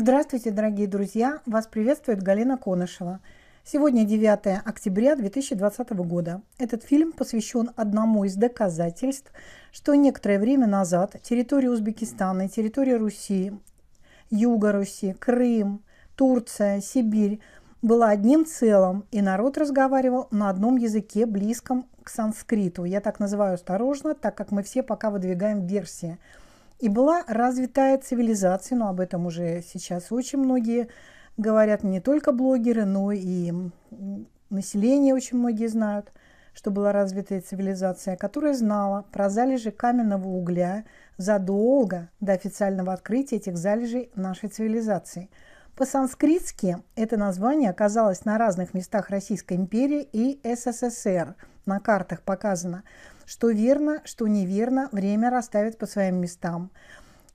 Здравствуйте, дорогие друзья! Вас приветствует Галина Конышева. Сегодня 9 октября 2020 года. Этот фильм посвящен одному из доказательств, что некоторое время назад территория Узбекистана, территория Руси, Юга Руси, Крым, Турция, Сибирь была одним целым, и народ разговаривал на одном языке, близком к санскриту. Я так называю осторожно, так как мы все пока выдвигаем версии – и была развитая цивилизация, но об этом уже сейчас очень многие говорят, не только блогеры, но и население очень многие знают, что была развитая цивилизация, которая знала про залежи каменного угля задолго до официального открытия этих залежей нашей цивилизации. По-санскритски это название оказалось на разных местах Российской империи и СССР. На картах показано – что верно, что неверно, время расставит по своим местам.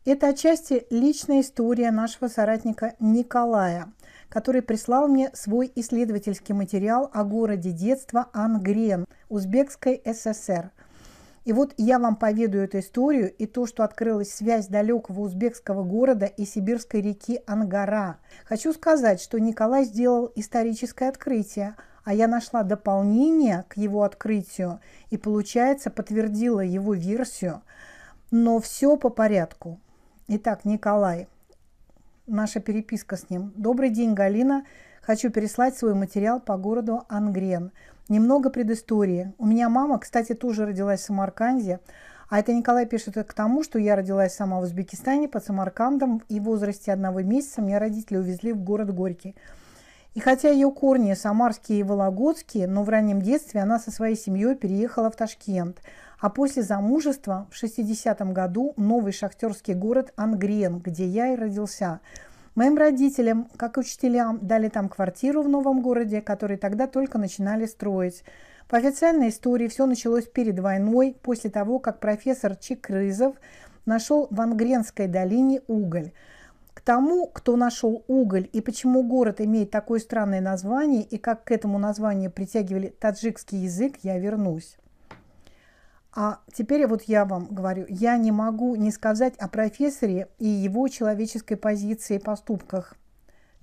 Это отчасти личная история нашего соратника Николая, который прислал мне свой исследовательский материал о городе детства Ангрен Узбекской ССР. И вот я вам поведаю эту историю и то, что открылась связь далекого узбекского города и сибирской реки Ангара. Хочу сказать, что Николай сделал историческое открытие – а я нашла дополнение к его открытию и, получается, подтвердила его версию. Но все по порядку. Итак, Николай, наша переписка с ним. Добрый день, Галина. Хочу переслать свой материал по городу Ангрен. Немного предыстории. У меня мама, кстати, тоже родилась в Самарканде. А это Николай пишет к тому, что я родилась сама в Узбекистане под Самаркандом и в возрасте одного месяца меня родители увезли в город Горький. И хотя ее корни самарские и вологодские, но в раннем детстве она со своей семьей переехала в Ташкент, а после замужества в 60-м году новый шахтерский город Ангрен, где я и родился. Моим родителям, как и учителям, дали там квартиру в новом городе, который тогда только начинали строить. По официальной истории все началось перед войной, после того, как профессор Чикрызов нашел в Ангренской долине уголь – тому, кто нашел уголь и почему город имеет такое странное название и как к этому названию притягивали таджикский язык, я вернусь. А теперь вот я вам говорю, я не могу не сказать о профессоре и его человеческой позиции и поступках.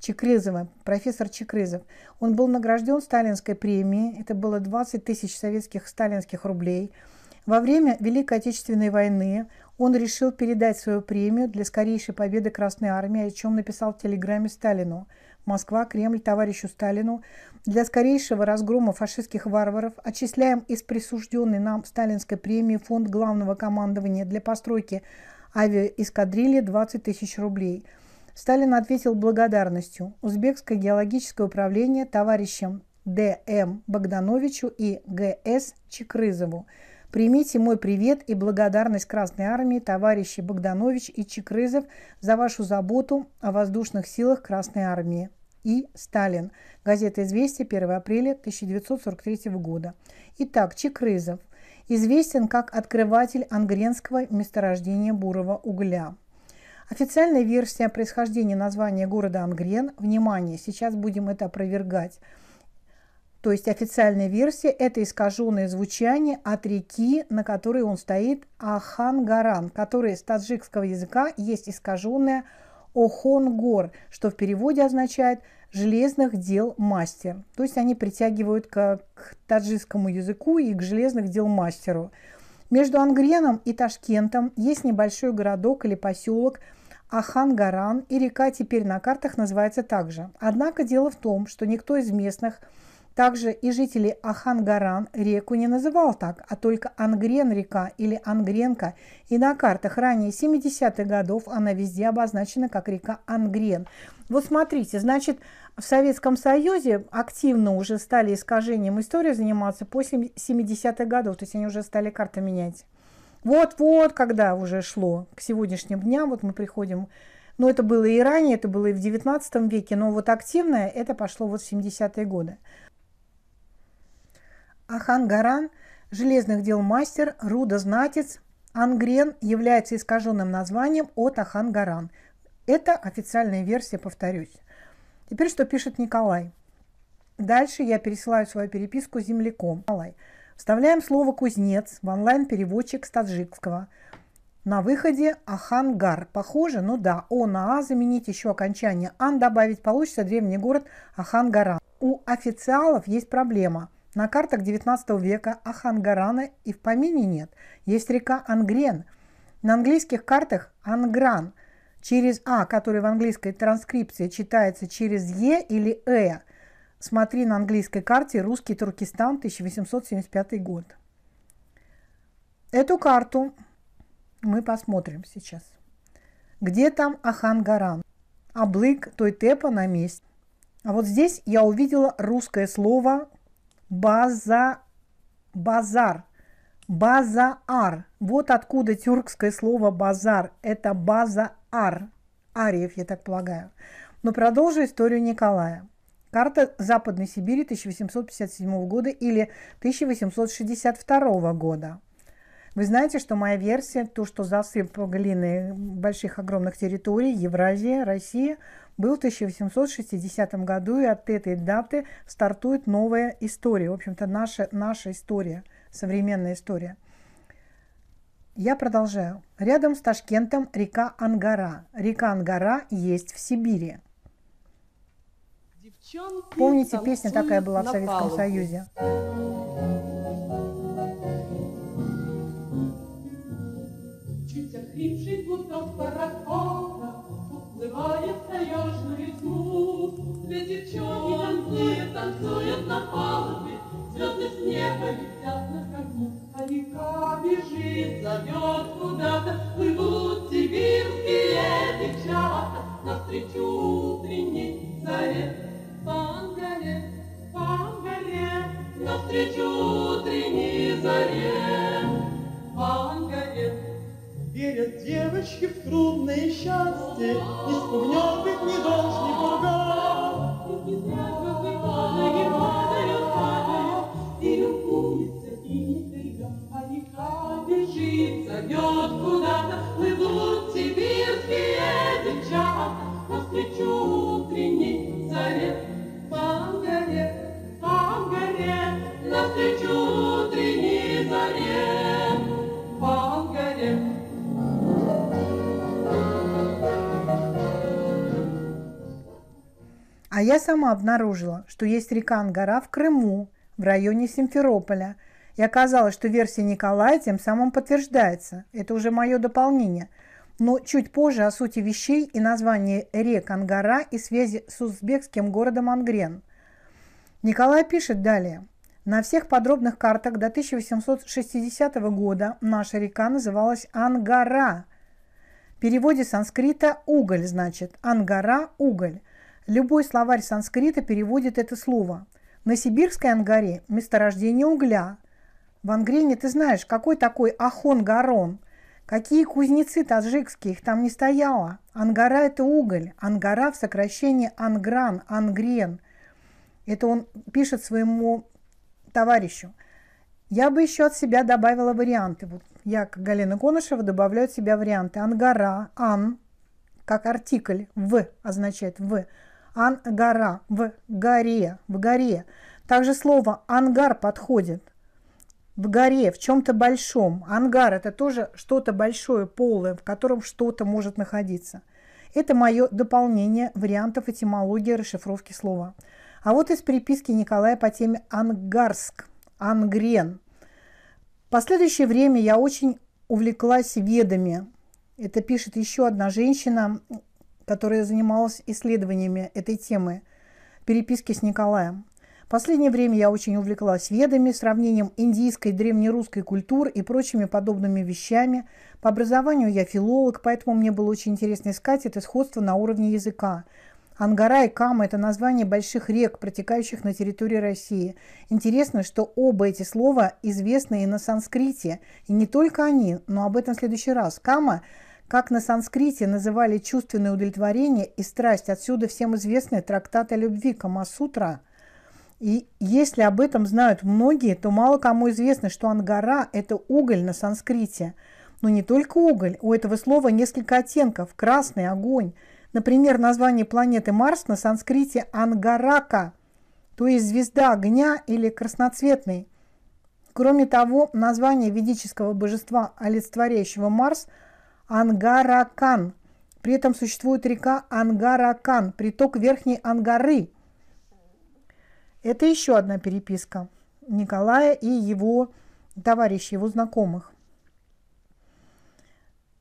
Чекрызова, профессор Чекрызов. Он был награжден сталинской премией, это было 20 тысяч советских сталинских рублей. Во время Великой Отечественной войны он решил передать свою премию для скорейшей победы Красной Армии, о чем написал в телеграмме Сталину. Москва, Кремль, товарищу Сталину. Для скорейшего разгрома фашистских варваров отчисляем из присужденной нам сталинской премии фонд главного командования для постройки авиаэскадрильи 20 тысяч рублей. Сталин ответил благодарностью Узбекское геологическое управление товарищам Д.М. Богдановичу и Г.С. Чекрызову – Примите мой привет и благодарность Красной Армии, товарищи Богданович и Чекрызов за вашу заботу о воздушных силах Красной Армии. И. Сталин. Газета «Известия», 1 апреля 1943 года. Итак, Чекрызов. Известен как открыватель ангренского месторождения бурого угля. Официальная версия происхождения названия города Ангрен, внимание, сейчас будем это опровергать – то есть официальная версия – это искаженное звучание от реки, на которой он стоит, Ахангаран, который с таджикского языка есть искаженное Охонгор, что в переводе означает «железных дел мастер». То есть они притягивают к, к таджикскому языку и к железных дел мастеру. Между Ангреном и Ташкентом есть небольшой городок или поселок – Ахангаран и река теперь на картах называется также. Однако дело в том, что никто из местных – также и жители Ахангаран реку не называл так, а только Ангрен-река или Ангренка, и на картах ранее 70-х годов она везде обозначена как река Ангрен. Вот смотрите, значит, в Советском Союзе активно уже стали искажением истории заниматься после 70-х годов, то есть они уже стали карты менять. Вот-вот, когда уже шло к сегодняшним дням, вот мы приходим но ну, это было и ранее, это было и в XIX веке, но вот активное это пошло вот в 70-е годы. Ахангаран, железных дел мастер, рудознатец, Ангрен является искаженным названием от Ахангаран. Это официальная версия, повторюсь. Теперь что пишет Николай. Дальше я пересылаю свою переписку с земляком. Николай. Вставляем слово «кузнец» в онлайн-переводчик с таджикского. На выходе Ахангар. Похоже, ну да, О на А заменить еще окончание Ан добавить получится древний город Ахангаран. У официалов есть проблема – на картах XIX века Ахангарана и в помине нет. Есть река Ангрен. На английских картах Ангран через А, который в английской транскрипции читается через Е или Э. Смотри на английской карте «Русский Туркестан, 1875 год». Эту карту мы посмотрим сейчас. Где там Ахангаран? Облык Тойтепа на месте. А вот здесь я увидела русское слово база, базар, базаар. Вот откуда тюркское слово базар. Это базаар. Ариев, я так полагаю. Но продолжу историю Николая. Карта Западной Сибири 1857 года или 1862 года. Вы знаете, что моя версия, то, что засып глины больших огромных территорий, Евразия, Россия, был в 1860 году, и от этой даты стартует новая история, в общем-то, наша, наша история, современная история. Я продолжаю. Рядом с Ташкентом река Ангара. Река Ангара есть в Сибири. Девчонки Помните, песня такая была в Советском палубу. Союзе? Девчонки танцуют на палубе, звезды с неба летят на корме. А река бежит, зовет куда-то, плывут сибирские девчата. Навстречу утренней заре, пан горе, пан горе. Навстречу утренней заре, пан горе. Верят девочки в трудное счастье, Не спугнет их ни дождь, Never А я сама обнаружила, что есть река Ангара в Крыму, в районе Симферополя. И оказалось, что версия Николая тем самым подтверждается. Это уже мое дополнение. Но чуть позже о сути вещей и названии рек Ангара и связи с узбекским городом Ангрен. Николай пишет далее. На всех подробных картах до 1860 года наша река называлась Ангара. В переводе санскрита «уголь» значит «Ангара – уголь». Любой словарь санскрита переводит это слово. На сибирской ангаре – месторождение угля. В Ангрине ты знаешь, какой такой Ахон-Гарон. Какие кузнецы таджикские, их там не стояло. Ангара – это уголь. Ангара в сокращении Ангран, Ангрен. Это он пишет своему товарищу. Я бы еще от себя добавила варианты. Вот я, как Галина Конышева, добавляю от себя варианты. Ангара, Ан, как артикль, В означает В – Ангара, в горе, в горе. Также слово ангар подходит. В горе, в чем-то большом. Ангар – это тоже что-то большое, полое, в котором что-то может находиться. Это мое дополнение вариантов этимологии расшифровки слова. А вот из переписки Николая по теме «Ангарск», «Ангрен». последующее время я очень увлеклась ведами. Это пишет еще одна женщина, которая занималась исследованиями этой темы, переписки с Николаем. В последнее время я очень увлеклась ведами, сравнением индийской, и древнерусской культур и прочими подобными вещами. По образованию я филолог, поэтому мне было очень интересно искать это сходство на уровне языка. Ангара и Кама – это название больших рек, протекающих на территории России. Интересно, что оба эти слова известны и на санскрите. И не только они, но об этом в следующий раз. Кама – как на санскрите называли чувственное удовлетворение и страсть, отсюда всем известный трактат о любви Камасутра. И если об этом знают многие, то мало кому известно, что ангара – это уголь на санскрите. Но не только уголь, у этого слова несколько оттенков – красный, огонь. Например, название планеты Марс на санскрите «ангарака», то есть звезда огня или красноцветный. Кроме того, название ведического божества, олицетворяющего Марс – Ангаракан. При этом существует река Ангаракан, приток Верхней Ангары. Это еще одна переписка Николая и его товарищей, его знакомых.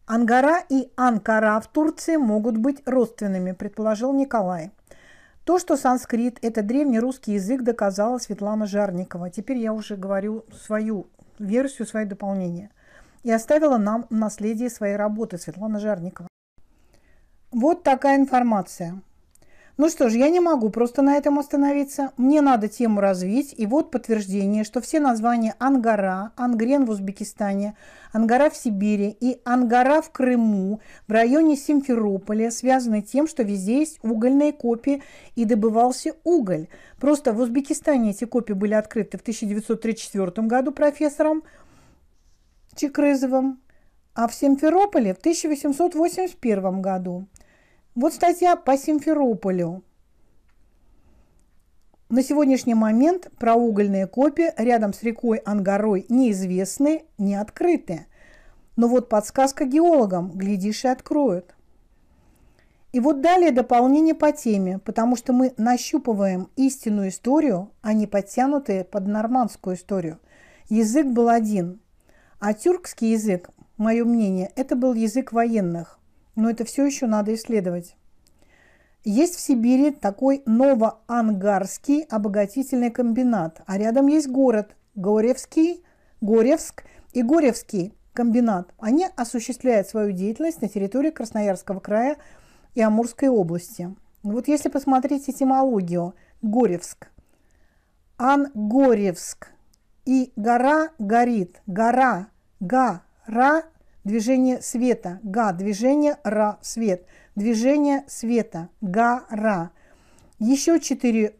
Ангара и Анкара в Турции могут быть родственными, предположил Николай. То, что санскрит – это древнерусский язык, доказала Светлана Жарникова. Теперь я уже говорю свою версию, свои дополнения и оставила нам в наследии своей работы Светлана Жарникова. Вот такая информация. Ну что ж, я не могу просто на этом остановиться. Мне надо тему развить. И вот подтверждение, что все названия Ангара, Ангрен в Узбекистане, Ангара в Сибири и Ангара в Крыму в районе Симферополя связаны тем, что везде есть угольные копии и добывался уголь. Просто в Узбекистане эти копии были открыты в 1934 году профессором Чекрызовым, а в Симферополе в 1881 году. Вот статья по Симферополю. На сегодняшний момент проугольные копии рядом с рекой Ангарой неизвестны, не открыты. Но вот подсказка геологам, глядишь, и откроют. И вот далее дополнение по теме, потому что мы нащупываем истинную историю, а не подтянутые под нормандскую историю. Язык был один – а тюркский язык, мое мнение, это был язык военных, но это все еще надо исследовать. Есть в Сибири такой новоангарский обогатительный комбинат, а рядом есть город Горевский, Горевск и Горевский комбинат. Они осуществляют свою деятельность на территории Красноярского края и Амурской области. Вот если посмотреть этимологию, Горевск, Ангоревск, и гора горит, гора, га, ра, движение света, га, движение ра, свет, движение света, га, ра. Еще четыре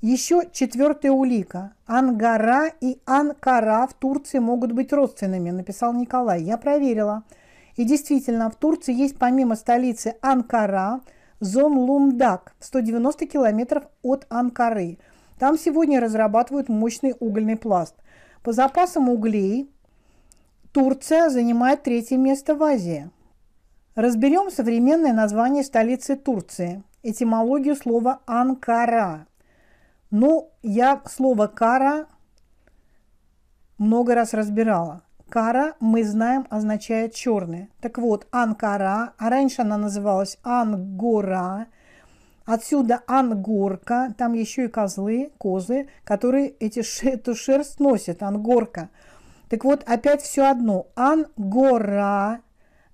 еще четвертая улика. Ангара и Анкара в Турции могут быть родственными, написал Николай. Я проверила. И действительно, в Турции есть помимо столицы Анкара зон Лумдак, 190 километров от Анкары. Там сегодня разрабатывают мощный угольный пласт. По запасам углей Турция занимает третье место в Азии. Разберем современное название столицы Турции, этимологию слова «Анкара». Ну, я слово «кара» много раз разбирала. Кара, мы знаем, означает черный. Так вот, Анкара, а раньше она называлась Ангора – Отсюда ангорка, там еще и козлы, козы, которые эти, эту шерсть носят, ангорка. Так вот, опять все одно. Ангора,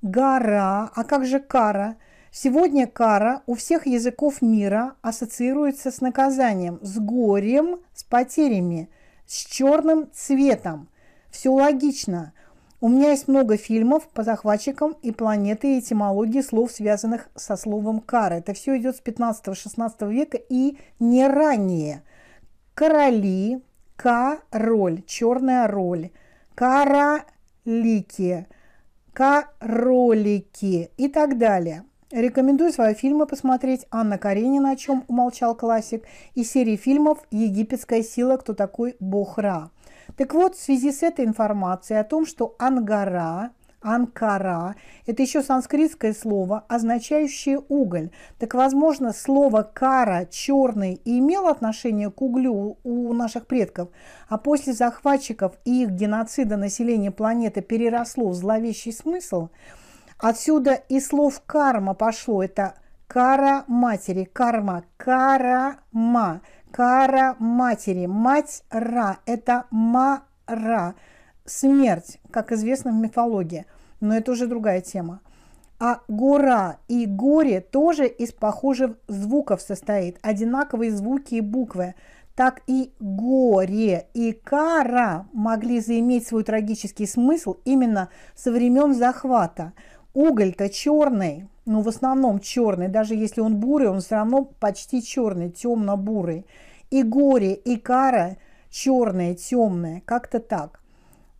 гора, а как же кара? Сегодня кара у всех языков мира ассоциируется с наказанием, с горем, с потерями, с черным цветом. Все логично – у меня есть много фильмов по захватчикам и планеты, и этимологии слов, связанных со словом «кара». Это все идет с 15-16 века и не ранее. Короли, король, черная роль, королики, королики и так далее. Рекомендую свои фильмы посмотреть «Анна Каренина», о чем умолчал классик, и серии фильмов «Египетская сила. Кто такой Бог Ра». Так вот, в связи с этой информацией о том, что Ангара, Анкара – это еще санскритское слово, означающее уголь. Так, возможно, слово «кара» – «черный» имело отношение к углю у наших предков, а после захватчиков и их геноцида населения планеты переросло в зловещий смысл. Отсюда и слов «карма» пошло – это «кара матери», «карма», «карама», кара матери. Мать Ра – это Мара, смерть, как известно в мифологии. Но это уже другая тема. А гора и горе тоже из похожих звуков состоит. Одинаковые звуки и буквы. Так и горе и кара могли заиметь свой трагический смысл именно со времен захвата. Уголь-то черный, ну, в основном черный. Даже если он бурый, он все равно почти черный, темно-бурый. И горе, и кара черные, темные, как-то так.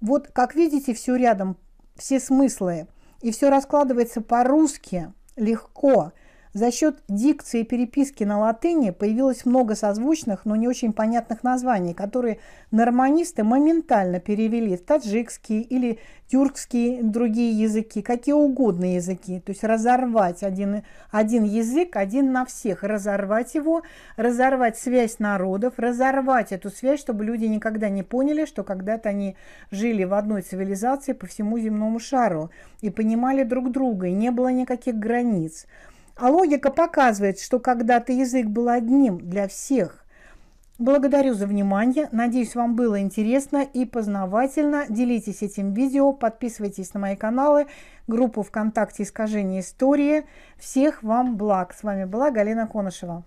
Вот, как видите, все рядом, все смыслы. И все раскладывается по-русски легко. За счет дикции и переписки на латыни появилось много созвучных, но не очень понятных названий, которые норманисты моментально перевели в таджикские или тюркские другие языки, какие угодно языки. То есть разорвать один, один язык, один на всех, разорвать его, разорвать связь народов, разорвать эту связь, чтобы люди никогда не поняли, что когда-то они жили в одной цивилизации по всему земному шару и понимали друг друга, и не было никаких границ. А логика показывает, что когда-то язык был одним для всех. Благодарю за внимание. Надеюсь, вам было интересно и познавательно. Делитесь этим видео, подписывайтесь на мои каналы, группу ВКонтакте «Искажение истории». Всех вам благ. С вами была Галина Конышева.